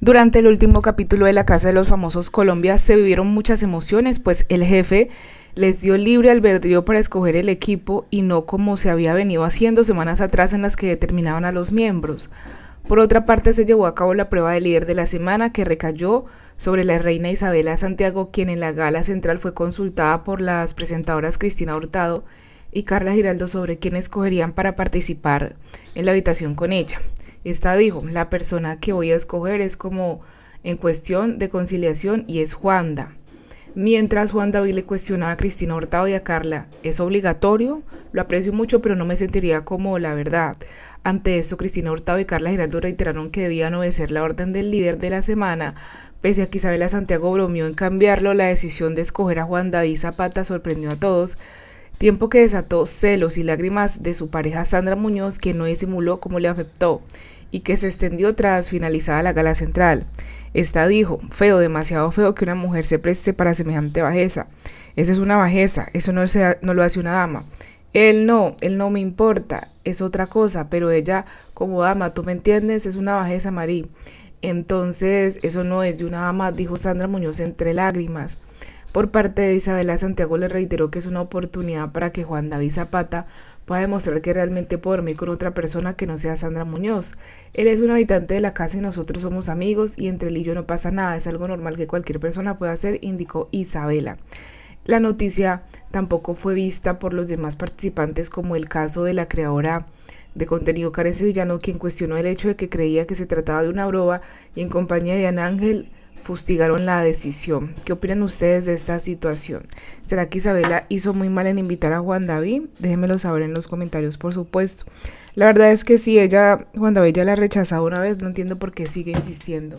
Durante el último capítulo de La Casa de los Famosos Colombia se vivieron muchas emociones, pues el jefe les dio libre albedrío para escoger el equipo y no como se había venido haciendo semanas atrás en las que determinaban a los miembros. Por otra parte, se llevó a cabo la prueba de líder de la semana que recayó sobre la reina Isabela Santiago, quien en la gala central fue consultada por las presentadoras Cristina Hurtado y Carla Giraldo sobre quién escogerían para participar en la habitación con ella. Esta dijo, la persona que voy a escoger es como en cuestión de conciliación y es Juanda. Mientras Juan David le cuestionaba a Cristina Hurtado y a Carla, es obligatorio, lo aprecio mucho, pero no me sentiría como la verdad. Ante esto, Cristina Hurtado y Carla Geraldo reiteraron que debían obedecer la orden del líder de la semana. Pese a que Isabela Santiago bromeó en cambiarlo, la decisión de escoger a Juan David Zapata sorprendió a todos, tiempo que desató celos y lágrimas de su pareja Sandra Muñoz, que no disimuló cómo le afectó y que se extendió tras finalizada la gala central. Esta dijo, feo, demasiado feo que una mujer se preste para semejante bajeza. Eso es una bajeza, eso no, no lo hace una dama. Él no, él no me importa, es otra cosa, pero ella como dama, tú me entiendes, es una bajeza, Marí. Entonces, eso no es de una dama, dijo Sandra Muñoz entre lágrimas. Por parte de Isabela Santiago le reiteró que es una oportunidad para que Juan David Zapata pueda demostrar que realmente puede dormir con otra persona que no sea Sandra Muñoz. Él es un habitante de la casa y nosotros somos amigos y entre él y yo no pasa nada, es algo normal que cualquier persona pueda hacer, indicó Isabela. La noticia tampoco fue vista por los demás participantes como el caso de la creadora de contenido Karen Villano, quien cuestionó el hecho de que creía que se trataba de una broma y en compañía de Ana Ángel fustigaron la decisión. ¿Qué opinan ustedes de esta situación? ¿Será que Isabela hizo muy mal en invitar a Juan David? Déjenmelo saber en los comentarios, por supuesto. La verdad es que si ella, Juan David ya la rechazado una vez, no entiendo por qué sigue insistiendo.